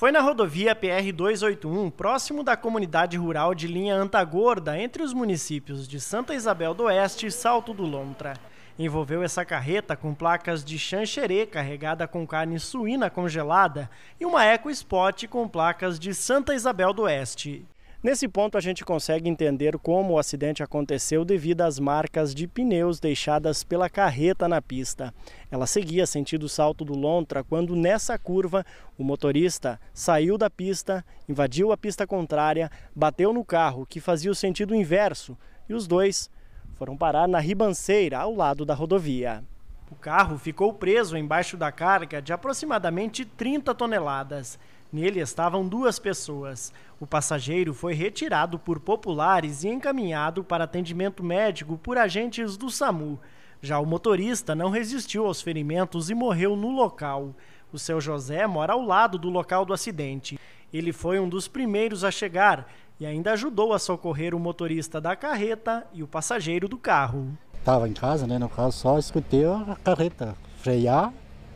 foi na rodovia PR-281, próximo da comunidade rural de linha Antagorda, entre os municípios de Santa Isabel do Oeste e Salto do Lontra. Envolveu essa carreta com placas de chancherê carregada com carne suína congelada e uma Eco Spot com placas de Santa Isabel do Oeste. Nesse ponto, a gente consegue entender como o acidente aconteceu devido às marcas de pneus deixadas pela carreta na pista. Ela seguia sentido salto do Lontra quando, nessa curva, o motorista saiu da pista, invadiu a pista contrária, bateu no carro, que fazia o sentido inverso, e os dois foram parar na ribanceira ao lado da rodovia. O carro ficou preso embaixo da carga de aproximadamente 30 toneladas. Nele estavam duas pessoas. O passageiro foi retirado por populares e encaminhado para atendimento médico por agentes do SAMU. Já o motorista não resistiu aos ferimentos e morreu no local. O seu José mora ao lado do local do acidente. Ele foi um dos primeiros a chegar e ainda ajudou a socorrer o motorista da carreta e o passageiro do carro. Estava em casa, né? No caso, só escutei a carreta frear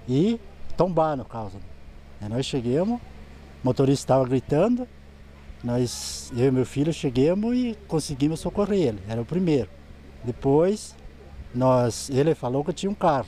e tombar no caso. Aí nós chegamos, motorista estava gritando, nós, eu e meu filho chegamos e conseguimos socorrer ele, era o primeiro. Depois, nós, ele falou que tinha um carro,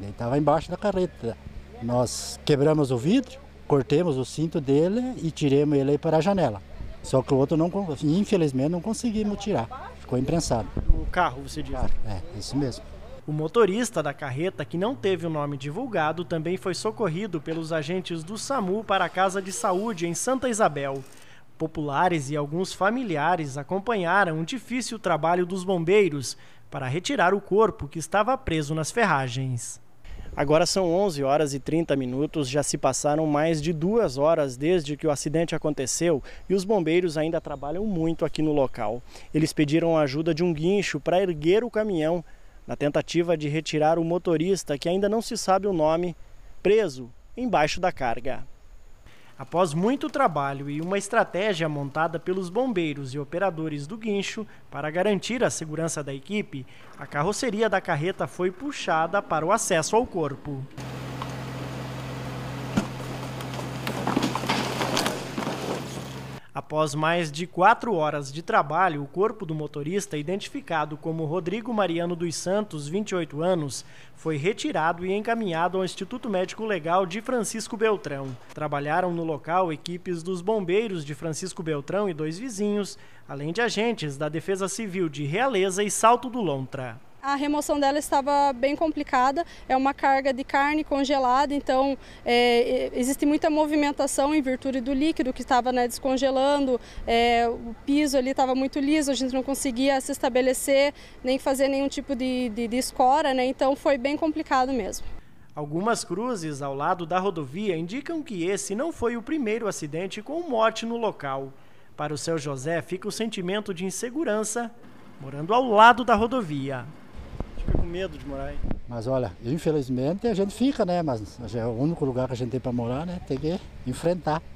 ele estava embaixo da carreta. Nós quebramos o vidro, cortemos o cinto dele e tiremos ele para a janela. Só que o outro, não, infelizmente, não conseguimos tirar, ficou imprensado. O carro, você diz? é, isso mesmo. O motorista da carreta, que não teve o nome divulgado, também foi socorrido pelos agentes do SAMU para a Casa de Saúde em Santa Isabel. Populares e alguns familiares acompanharam o difícil trabalho dos bombeiros para retirar o corpo que estava preso nas ferragens. Agora são 11 horas e 30 minutos, já se passaram mais de duas horas desde que o acidente aconteceu e os bombeiros ainda trabalham muito aqui no local. Eles pediram a ajuda de um guincho para erguer o caminhão na tentativa de retirar o motorista, que ainda não se sabe o nome, preso embaixo da carga. Após muito trabalho e uma estratégia montada pelos bombeiros e operadores do guincho para garantir a segurança da equipe, a carroceria da carreta foi puxada para o acesso ao corpo. Após mais de quatro horas de trabalho, o corpo do motorista, identificado como Rodrigo Mariano dos Santos, 28 anos, foi retirado e encaminhado ao Instituto Médico Legal de Francisco Beltrão. Trabalharam no local equipes dos bombeiros de Francisco Beltrão e dois vizinhos, além de agentes da Defesa Civil de Realeza e Salto do Lontra. A remoção dela estava bem complicada, é uma carga de carne congelada, então é, é, existe muita movimentação em virtude do líquido que estava né, descongelando, é, o piso ali estava muito liso, a gente não conseguia se estabelecer, nem fazer nenhum tipo de, de, de escora, né, então foi bem complicado mesmo. Algumas cruzes ao lado da rodovia indicam que esse não foi o primeiro acidente com morte no local. Para o seu José, fica o sentimento de insegurança morando ao lado da rodovia com medo de morar aí. Mas olha, infelizmente a gente fica, né? Mas é o único lugar que a gente tem para morar, né? Tem que enfrentar.